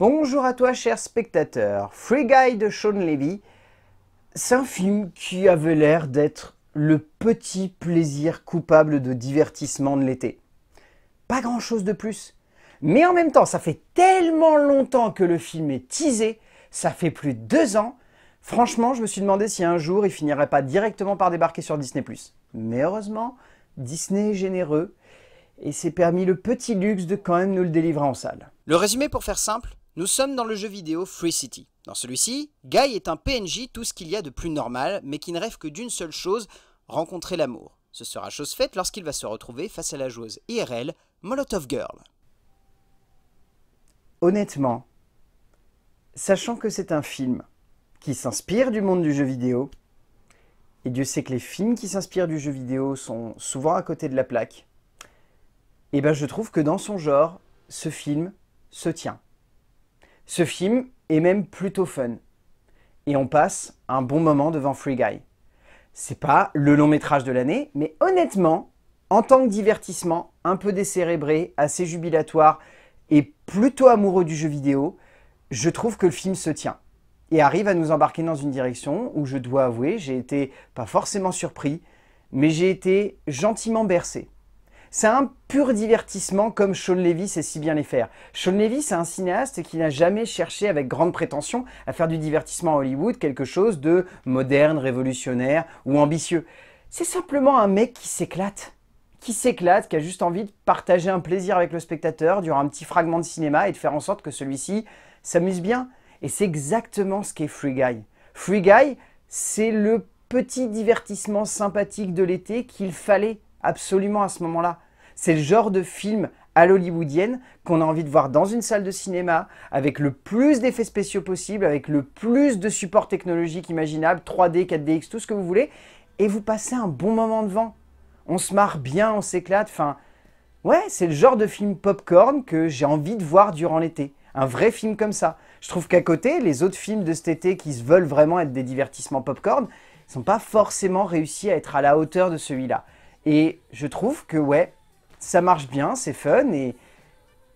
Bonjour à toi, cher spectateur. Free Guy de Sean Levy, c'est un film qui avait l'air d'être le petit plaisir coupable de divertissement de l'été. Pas grand chose de plus. Mais en même temps, ça fait tellement longtemps que le film est teasé, ça fait plus de deux ans. Franchement, je me suis demandé si un jour il finirait pas directement par débarquer sur Disney. Mais heureusement, Disney est généreux et s'est permis le petit luxe de quand même nous le délivrer en salle. Le résumé pour faire simple, nous sommes dans le jeu vidéo Free City. Dans celui-ci, Guy est un PNJ tout ce qu'il y a de plus normal, mais qui ne rêve que d'une seule chose, rencontrer l'amour. Ce sera chose faite lorsqu'il va se retrouver face à la joueuse IRL, Molotov Girl. Honnêtement, sachant que c'est un film qui s'inspire du monde du jeu vidéo, et Dieu sait que les films qui s'inspirent du jeu vidéo sont souvent à côté de la plaque, et eh ben je trouve que dans son genre, ce film se tient. Ce film est même plutôt fun. Et on passe un bon moment devant Free Guy. C'est pas le long métrage de l'année, mais honnêtement, en tant que divertissement, un peu décérébré, assez jubilatoire et plutôt amoureux du jeu vidéo, je trouve que le film se tient et arrive à nous embarquer dans une direction où je dois avouer, j'ai été pas forcément surpris, mais j'ai été gentiment bercé. C'est un pur divertissement comme Sean Levy sait si bien les faire. Sean Levy, c'est un cinéaste qui n'a jamais cherché avec grande prétention à faire du divertissement à Hollywood quelque chose de moderne, révolutionnaire ou ambitieux. C'est simplement un mec qui s'éclate qui s'éclate, qui a juste envie de partager un plaisir avec le spectateur durant un petit fragment de cinéma et de faire en sorte que celui-ci s'amuse bien. Et c'est exactement ce qu'est Free Guy. Free Guy, c'est le petit divertissement sympathique de l'été qu'il fallait absolument à ce moment-là. C'est le genre de film à l'hollywoodienne qu'on a envie de voir dans une salle de cinéma avec le plus d'effets spéciaux possibles, avec le plus de supports technologiques imaginables, 3D, 4DX, tout ce que vous voulez, et vous passez un bon moment devant. On se marre bien, on s'éclate, enfin... Ouais, c'est le genre de film popcorn que j'ai envie de voir durant l'été. Un vrai film comme ça. Je trouve qu'à côté, les autres films de cet été qui se veulent vraiment être des divertissements popcorn, ils sont pas forcément réussi à être à la hauteur de celui-là. Et je trouve que, ouais, ça marche bien, c'est fun et,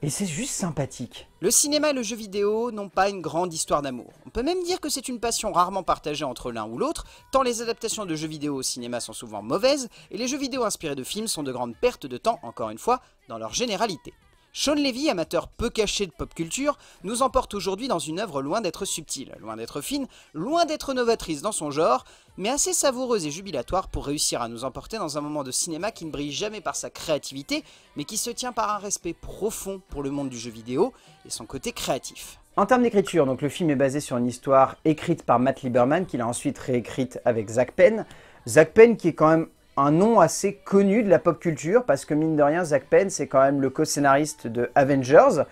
et c'est juste sympathique. Le cinéma et le jeu vidéo n'ont pas une grande histoire d'amour. On peut même dire que c'est une passion rarement partagée entre l'un ou l'autre, tant les adaptations de jeux vidéo au cinéma sont souvent mauvaises, et les jeux vidéo inspirés de films sont de grandes pertes de temps, encore une fois, dans leur généralité. Sean Levy, amateur peu caché de pop culture, nous emporte aujourd'hui dans une œuvre loin d'être subtile, loin d'être fine, loin d'être novatrice dans son genre, mais assez savoureuse et jubilatoire pour réussir à nous emporter dans un moment de cinéma qui ne brille jamais par sa créativité, mais qui se tient par un respect profond pour le monde du jeu vidéo et son côté créatif. En termes d'écriture, donc le film est basé sur une histoire écrite par Matt Lieberman, qu'il a ensuite réécrite avec Zach Penn. Zach Penn qui est quand même un nom assez connu de la pop culture, parce que mine de rien, Zach Penn, c'est quand même le co-scénariste de Avengers,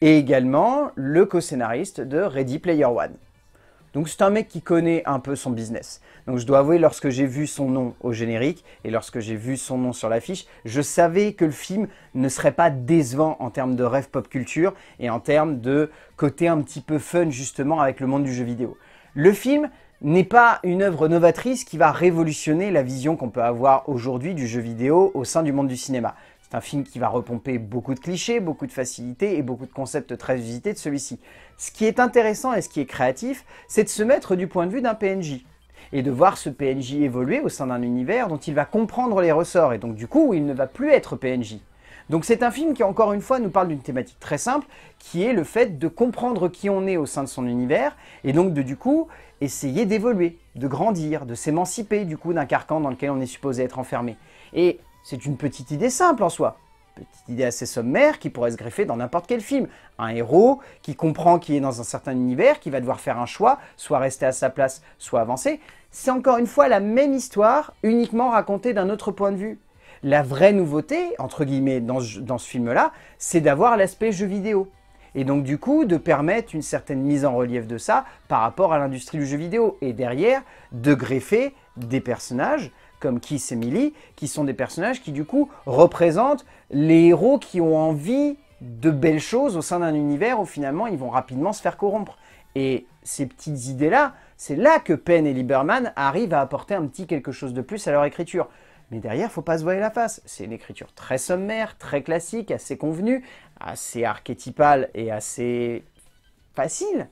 et également le co-scénariste de Ready Player One. Donc c'est un mec qui connaît un peu son business. Donc je dois avouer, lorsque j'ai vu son nom au générique et lorsque j'ai vu son nom sur l'affiche, je savais que le film ne serait pas décevant en termes de rêve pop culture et en termes de côté un petit peu fun justement avec le monde du jeu vidéo. Le film, n'est pas une œuvre novatrice qui va révolutionner la vision qu'on peut avoir aujourd'hui du jeu vidéo au sein du monde du cinéma. C'est un film qui va repomper beaucoup de clichés, beaucoup de facilités et beaucoup de concepts très usités de celui-ci. Ce qui est intéressant et ce qui est créatif, c'est de se mettre du point de vue d'un PNJ et de voir ce PNJ évoluer au sein d'un univers dont il va comprendre les ressorts et donc du coup il ne va plus être PNJ. Donc c'est un film qui encore une fois nous parle d'une thématique très simple qui est le fait de comprendre qui on est au sein de son univers et donc de du coup essayer d'évoluer, de grandir, de s'émanciper du coup d'un carcan dans lequel on est supposé être enfermé. Et c'est une petite idée simple en soi, petite idée assez sommaire qui pourrait se greffer dans n'importe quel film. Un héros qui comprend qu'il est dans un certain univers, qui va devoir faire un choix, soit rester à sa place, soit avancer. C'est encore une fois la même histoire, uniquement racontée d'un autre point de vue. La vraie nouveauté, entre guillemets, dans dans ce film-là, c'est d'avoir l'aspect jeu vidéo. Et donc du coup, de permettre une certaine mise en relief de ça par rapport à l'industrie du jeu vidéo. Et derrière, de greffer des personnages comme Kiss et Millie, qui sont des personnages qui du coup représentent les héros qui ont envie de belles choses au sein d'un univers où finalement ils vont rapidement se faire corrompre. Et ces petites idées-là, c'est là que Penn et Lieberman arrivent à apporter un petit quelque chose de plus à leur écriture. Mais derrière, faut pas se voiler la face. C'est une écriture très sommaire, très classique, assez convenue, assez archétypal et assez facile.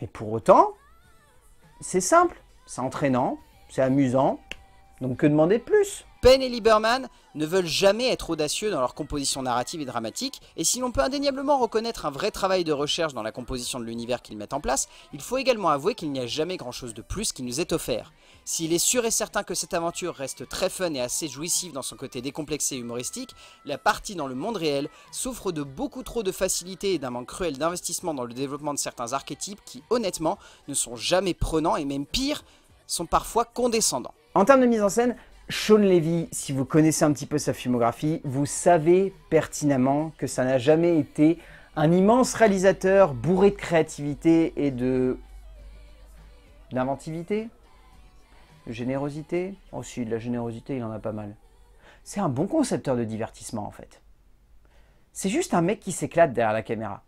Mais pour autant, c'est simple, c'est entraînant, c'est amusant, donc que demander de plus Penn et Lieberman ne veulent jamais être audacieux dans leur composition narrative et dramatique, et si l'on peut indéniablement reconnaître un vrai travail de recherche dans la composition de l'univers qu'ils mettent en place, il faut également avouer qu'il n'y a jamais grand-chose de plus qui nous est offert. S'il est sûr et certain que cette aventure reste très fun et assez jouissive dans son côté décomplexé et humoristique, la partie dans le monde réel souffre de beaucoup trop de facilité et d'un manque cruel d'investissement dans le développement de certains archétypes qui, honnêtement, ne sont jamais prenants et même pire, sont parfois condescendants. En termes de mise en scène, Sean Levy, si vous connaissez un petit peu sa filmographie, vous savez pertinemment que ça n'a jamais été un immense réalisateur bourré de créativité et de... d'inventivité De générosité Oh si, de la générosité, il en a pas mal. C'est un bon concepteur de divertissement en fait. C'est juste un mec qui s'éclate derrière la caméra.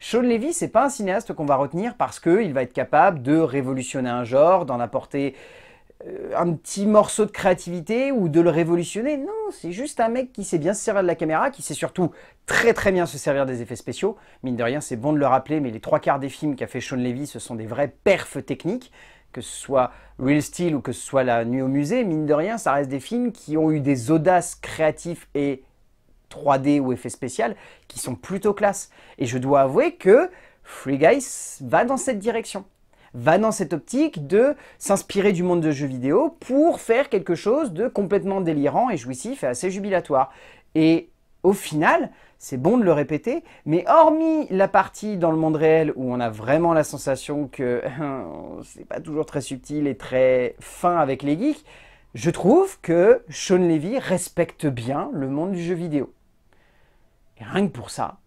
Sean Levy, c'est pas un cinéaste qu'on va retenir parce qu'il va être capable de révolutionner un genre, d'en apporter euh, un petit morceau de créativité ou de le révolutionner. Non, c'est juste un mec qui sait bien se servir de la caméra, qui sait surtout très très bien se servir des effets spéciaux. Mine de rien, c'est bon de le rappeler, mais les trois quarts des films qu'a fait Sean Levy, ce sont des vrais perfs techniques. Que ce soit Real Steel ou que ce soit La Nuit au Musée, mine de rien, ça reste des films qui ont eu des audaces créatives et 3D ou effets spéciaux qui sont plutôt classe. Et je dois avouer que Free Guys va dans cette direction va dans cette optique de s'inspirer du monde de jeux vidéo pour faire quelque chose de complètement délirant et jouissif et assez jubilatoire. Et au final, c'est bon de le répéter, mais hormis la partie dans le monde réel où on a vraiment la sensation que c'est pas toujours très subtil et très fin avec les geeks, je trouve que Sean Levy respecte bien le monde du jeu vidéo. Et rien que pour ça,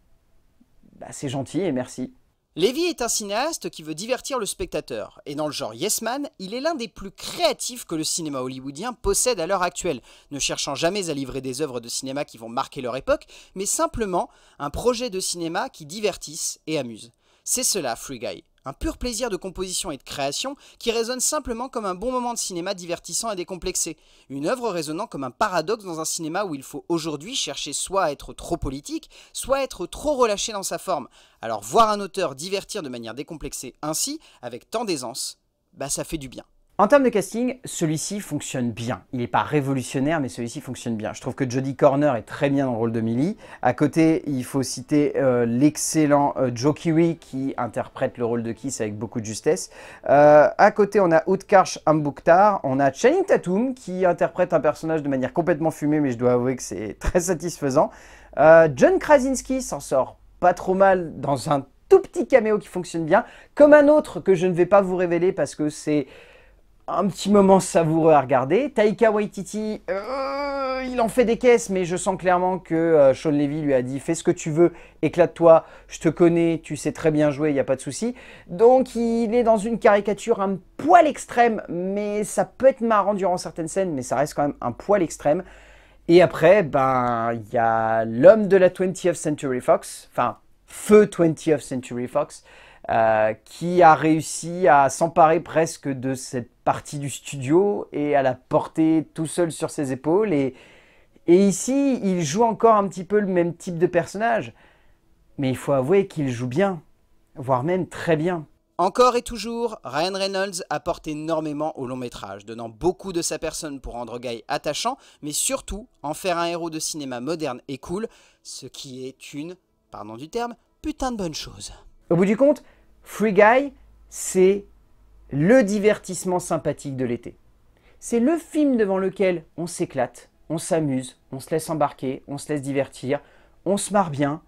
bah, c'est gentil et merci. Lévy est un cinéaste qui veut divertir le spectateur, et dans le genre Yes Man, il est l'un des plus créatifs que le cinéma hollywoodien possède à l'heure actuelle, ne cherchant jamais à livrer des œuvres de cinéma qui vont marquer leur époque, mais simplement un projet de cinéma qui divertisse et amuse. C'est cela Free Guy un pur plaisir de composition et de création qui résonne simplement comme un bon moment de cinéma divertissant et décomplexé, une œuvre résonnant comme un paradoxe dans un cinéma où il faut aujourd'hui chercher soit à être trop politique, soit à être trop relâché dans sa forme. Alors voir un auteur divertir de manière décomplexée ainsi, avec tant d'aisance, bah ça fait du bien. En termes de casting, celui-ci fonctionne bien. Il n'est pas révolutionnaire, mais celui-ci fonctionne bien. Je trouve que Jodie Corner est très bien dans le rôle de Millie. À côté, il faut citer euh, l'excellent euh, Joe Kiwi qui interprète le rôle de Kiss avec beaucoup de justesse. Euh, à côté, on a Utkarsh Ambuktar, on a Channing Tatum qui interprète un personnage de manière complètement fumée, mais je dois avouer que c'est très satisfaisant. John Krasinski s'en sort pas trop mal dans un tout petit caméo qui fonctionne bien, comme un autre que je ne vais pas vous révéler parce que c'est un petit moment savoureux à regarder. Taika Waititi, euh, il en fait des caisses, mais je sens clairement que euh, Sean Levy lui a dit fais ce que tu veux, éclate-toi, je te connais, tu sais très bien jouer, il n'y a pas de souci. Donc il est dans une caricature un poil extrême, mais ça peut être marrant durant certaines scènes, mais ça reste quand même un poil extrême. Et après, ben, il y a l'homme de la 20th Century Fox, enfin, feu 20th Century Fox, euh, qui a réussi à s'emparer presque de cette partie du studio et à la porter tout seul sur ses épaules. Et, et ici, il joue encore un petit peu le même type de personnage. Mais il faut avouer qu'il joue bien, voire même très bien. Encore et toujours, Ryan Reynolds apporte énormément au long métrage, donnant beaucoup de sa personne pour rendre Guy attachant, mais surtout en faire un héros de cinéma moderne et cool, ce qui est une, pardon du terme, putain de bonne chose. Au bout du compte, Free Guy, c'est le divertissement sympathique de l'été. C'est le film devant lequel on s'éclate, on s'amuse, on se laisse embarquer, on se laisse divertir, on se marre bien.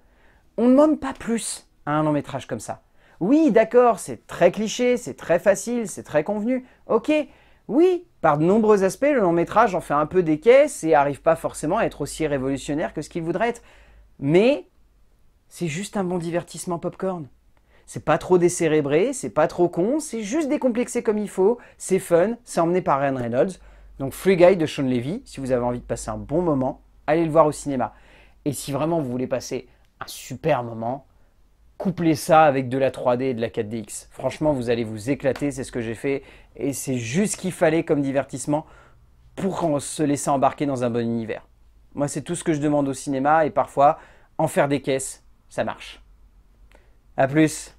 On ne demande pas plus à un long métrage comme ça. Oui, d'accord, c'est très cliché, c'est très facile, c'est très convenu. Ok, oui, par de nombreux aspects, le long métrage en fait un peu des caisses et arrive pas forcément à être aussi révolutionnaire que ce qu'il voudrait être. Mais c'est juste un bon divertissement popcorn. C'est pas trop décérébré, c'est pas trop con, c'est juste décomplexé comme il faut, c'est fun, c'est emmené par Ryan Reynolds. Donc Free Guy de Sean Levy, si vous avez envie de passer un bon moment, allez le voir au cinéma. Et si vraiment vous voulez passer un super moment, couplez ça avec de la 3D et de la 4DX. Franchement, vous allez vous éclater, c'est ce que j'ai fait. Et c'est juste ce qu'il fallait comme divertissement pour se laisser embarquer dans un bon univers. Moi, c'est tout ce que je demande au cinéma et parfois, en faire des caisses, ça marche. A plus